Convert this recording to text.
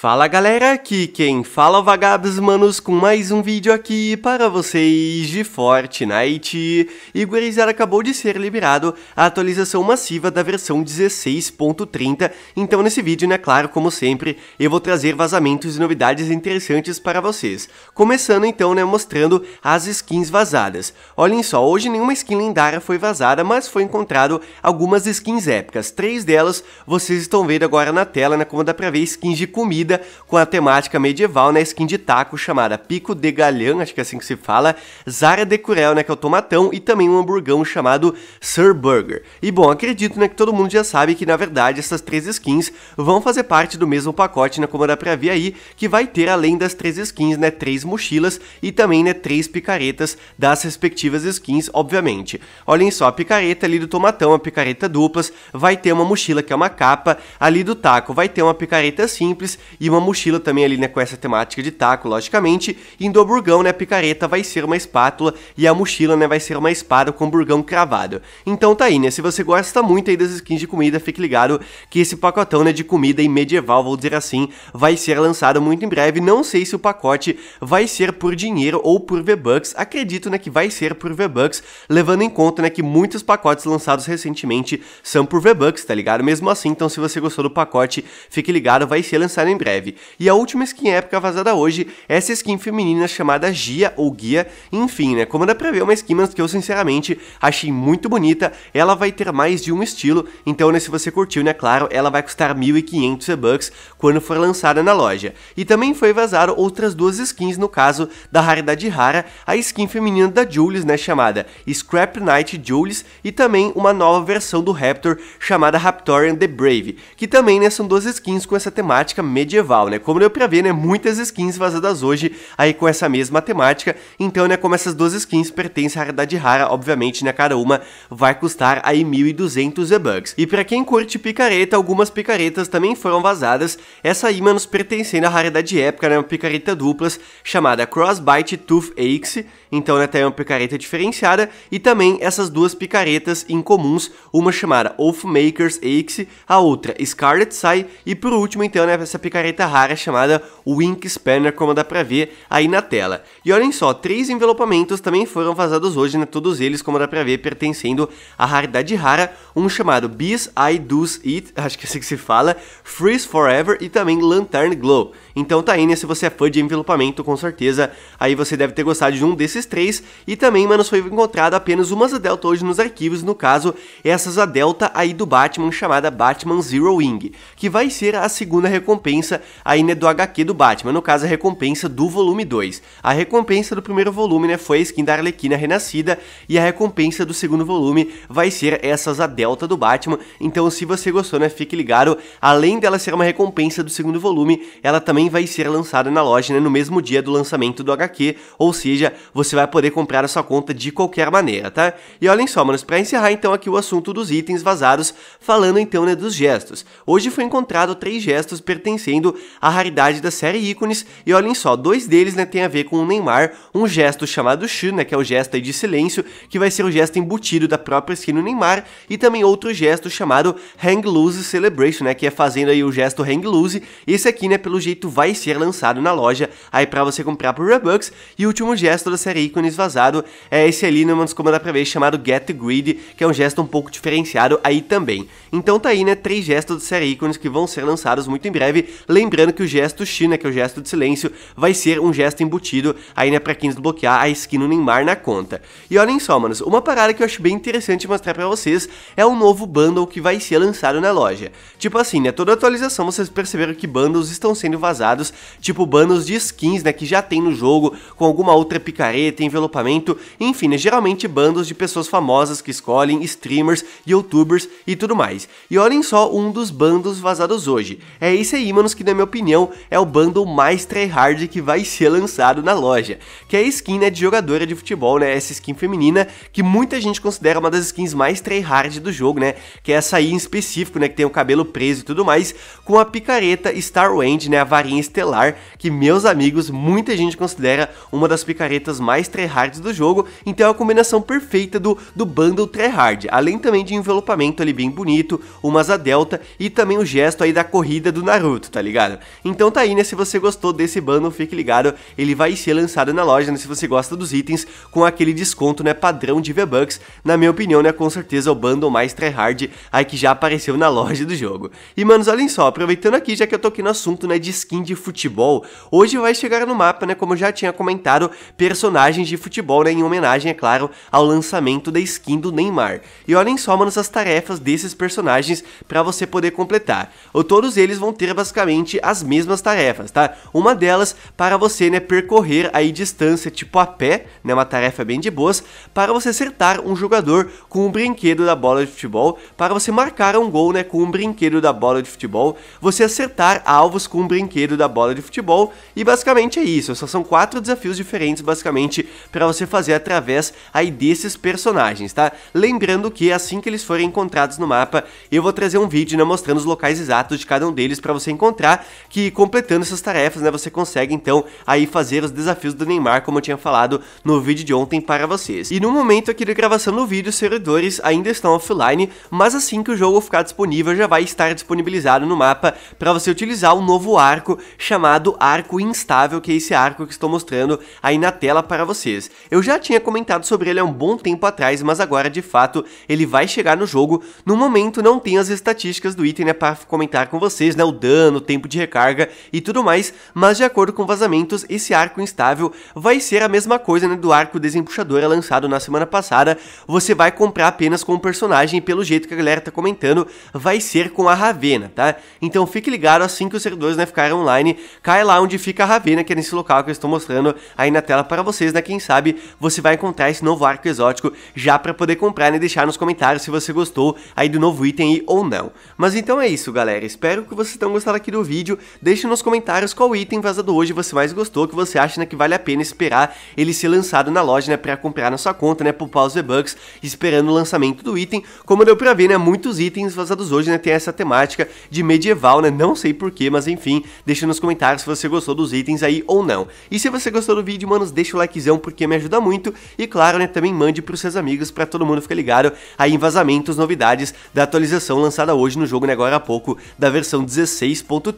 Fala galera, aqui quem fala é Vagabos Manos com mais um vídeo aqui para vocês de Fortnite. E gurizada, acabou de ser liberado a atualização massiva da versão 16.30, então nesse vídeo, né, claro, como sempre, eu vou trazer vazamentos e novidades interessantes para vocês. Começando então, né, mostrando as skins vazadas. Olhem só, hoje nenhuma skin lendária foi vazada, mas foi encontrado algumas skins épicas. Três delas vocês estão vendo agora na tela, né, como dá pra ver, skins de comida com a temática medieval na skin de taco chamada Pico de Galhão, acho que é assim que se fala, Zara de Curel, né, que é o tomatão, e também um hamburgão chamado Sir Burger. E bom, acredito né, que todo mundo já sabe que na verdade essas três skins vão fazer parte do mesmo pacote, né, como dá pra ver aí, que vai ter além das três skins, né, três mochilas e também né, três picaretas das respectivas skins, obviamente. Olhem só, a picareta ali do tomatão, a picareta duplas, vai ter uma mochila que é uma capa, ali do taco vai ter uma picareta simples e uma mochila também ali, né, com essa temática de taco, logicamente. E do burgão né, a picareta vai ser uma espátula e a mochila, né, vai ser uma espada com burgão cravado. Então tá aí, né, se você gosta muito aí das skins de comida, fique ligado que esse pacotão, né, de comida e medieval, vou dizer assim, vai ser lançado muito em breve. Não sei se o pacote vai ser por dinheiro ou por V-Bucks, acredito, né, que vai ser por V-Bucks, levando em conta, né, que muitos pacotes lançados recentemente são por V-Bucks, tá ligado? Mesmo assim, então se você gostou do pacote, fique ligado, vai ser lançado em breve breve. E a última skin épica vazada hoje é essa skin feminina chamada Gia ou Guia. Enfim, né? Como dá pra ver, é uma skin que eu sinceramente achei muito bonita. Ela vai ter mais de um estilo, então né, se você curtiu, né, claro, ela vai custar 1.500 e-bucks quando for lançada na loja. E também foi vazado outras duas skins, no caso da raridade rara, a skin feminina da Jules, né, chamada Scrap Knight Jules, e também uma nova versão do Raptor chamada Raptorian The Brave, que também né, são duas skins com essa temática medieval medieval, né? Como deu pra ver, né? Muitas skins vazadas hoje aí com essa mesma temática. Então, né, como essas duas skins pertencem à raridade rara, obviamente, né, cada uma vai custar aí 1.200 v bugs E para quem curte picareta, algumas picaretas também foram vazadas. Essa aí, manos, pertencendo à raridade épica, né? Uma picareta duplas chamada Crossbite Tooth Axe. Então, né, tem tá uma picareta diferenciada e também essas duas picaretas incomuns, uma chamada Oathmaker's Axe, a outra Scarlet Sai e por último, então, né, essa picareta careta rara chamada Wink Spanner, como dá pra ver aí na tela. E olhem só, três envelopamentos também foram vazados hoje, né? Todos eles, como dá pra ver, pertencendo à raridade rara, um chamado Bees I Do's It, acho que é assim que se fala, Freeze Forever e também Lantern Glow. Então tá aí, né? Se você é fã de envelopamento, com certeza, aí você deve ter gostado de um desses três. E também, mano, foi encontrado apenas umas a Delta hoje nos arquivos, no caso, essas a Delta aí do Batman, chamada Batman Zero Wing, que vai ser a segunda recompensa recompensa ainda é do HQ do Batman, no caso a recompensa do volume 2. A recompensa do primeiro volume né, foi a skin da Arlequina Renascida e a recompensa do segundo volume vai ser essas a Delta do Batman. Então se você gostou, né, fique ligado, além dela ser uma recompensa do segundo volume, ela também vai ser lançada na loja né, no mesmo dia do lançamento do HQ, ou seja, você vai poder comprar a sua conta de qualquer maneira, tá? E olhem só, manos, pra encerrar então aqui o assunto dos itens vazados, falando então né, dos gestos. Hoje foi encontrado três gestos pertencendo a raridade da série ícones, e olhem só, dois deles né, tem a ver com o Neymar, um gesto chamado Shu, né, que é o gesto de silêncio, que vai ser o gesto embutido da própria skin do Neymar, e também outro gesto chamado Hang Loose Celebration, né, que é fazendo aí o gesto Hang Loose, esse aqui, né, pelo jeito vai ser lançado na loja, aí para você comprar por Robux, e o último gesto da série ícones vazado é esse ali, né, mas como dá pra ver, chamado Get Greedy, que é um gesto um pouco diferenciado aí também. Então tá aí, né, três gestos da série ícones que vão ser lançados muito em breve Lembrando que o gesto X, né, que é o gesto de silêncio, vai ser um gesto embutido aí, né, pra quem desbloquear a skin no Neymar na conta. E olhem só, manos, uma parada que eu acho bem interessante mostrar pra vocês é um novo bundle que vai ser lançado na loja. Tipo assim, né, toda atualização vocês perceberam que bundles estão sendo vazados, tipo bundles de skins, né, que já tem no jogo, com alguma outra picareta, envelopamento, enfim, né, geralmente bundles de pessoas famosas que escolhem, streamers, youtubers e tudo mais. E olhem só um dos bundles vazados hoje. É esse aí, manos, que na minha opinião é o bundle mais tryhard que vai ser lançado na loja, que é a skin né, de jogadora de futebol, né, essa skin feminina que muita gente considera uma das skins mais tryhard do jogo, né, que é essa aí em específico, né, que tem o cabelo preso e tudo mais, com a picareta Star Wand, né, a varinha estelar, que meus amigos, muita gente considera uma das picaretas mais tryhard do jogo, então é a combinação perfeita do, do bundle tryhard, além também de envelopamento ali bem bonito, umas a delta e também o gesto aí da corrida do Naruto, tá ligado? ligado? Então tá aí, né? Se você gostou desse bundle, fique ligado, ele vai ser lançado na loja, né? Se você gosta dos itens, com aquele desconto, né? Padrão de V-Bucks, na minha opinião, né? Com certeza o bundle mais tryhard aí que já apareceu na loja do jogo. E, manos, olhem só, aproveitando aqui, já que eu tô aqui no assunto, né? De skin de futebol, hoje vai chegar no mapa, né? Como eu já tinha comentado, personagens de futebol, né? Em homenagem, é claro, ao lançamento da skin do Neymar. E olhem só, manos, as tarefas desses personagens para você poder completar. Ou todos eles vão ter basicamente as mesmas tarefas, tá? Uma delas para você, né, percorrer aí distância tipo a pé, né, uma tarefa bem de boas, para você acertar um jogador com um brinquedo da bola de futebol, para você marcar um gol, né, com um brinquedo da bola de futebol, você acertar alvos com um brinquedo da bola de futebol, e basicamente é isso, só são quatro desafios diferentes basicamente para você fazer através aí desses personagens, tá? Lembrando que assim que eles forem encontrados no mapa, eu vou trazer um vídeo né, mostrando os locais exatos de cada um deles para você encontrar que completando essas tarefas, né, você consegue então aí fazer os desafios do Neymar, como eu tinha falado no vídeo de ontem para vocês. E no momento aqui da gravação do vídeo, os servidores ainda estão offline, mas assim que o jogo ficar disponível, já vai estar disponibilizado no mapa para você utilizar um novo arco chamado Arco Instável, que é esse arco que estou mostrando aí na tela para vocês. Eu já tinha comentado sobre ele há um bom tempo atrás, mas agora de fato ele vai chegar no jogo. No momento não tem as estatísticas do item, né, para comentar com vocês, né, o dano, tem tempo de recarga e tudo mais, mas de acordo com vazamentos, esse arco instável vai ser a mesma coisa né, do arco desempuxadora lançado na semana passada, você vai comprar apenas com o personagem, pelo jeito que a galera tá comentando, vai ser com a Ravena, tá? Então fique ligado assim que os servidores né, ficarem online, cai lá onde fica a Ravena, que é nesse local que eu estou mostrando aí na tela para vocês, né? Quem sabe você vai encontrar esse novo arco exótico já para poder comprar né, e né, deixar nos comentários se você gostou aí do novo item ou não. Mas então é isso, galera. Espero que vocês tenham gostado aqui do vídeo, deixe nos comentários qual item vazado hoje você mais gostou, que você acha né, que vale a pena esperar ele ser lançado na loja, né, para comprar na sua conta, né, poupar os V-Bucks, esperando o lançamento do item. Como deu pra ver, né, muitos itens vazados hoje, né, tem essa temática de medieval, né, não sei porquê, mas enfim, deixe nos comentários se você gostou dos itens aí ou não. E se você gostou do vídeo, manos, deixa o likezão porque me ajuda muito e claro, né, também mande pros seus amigos para todo mundo ficar ligado aí em vazamentos, novidades da atualização lançada hoje no jogo, né, agora há pouco, da versão 16.3.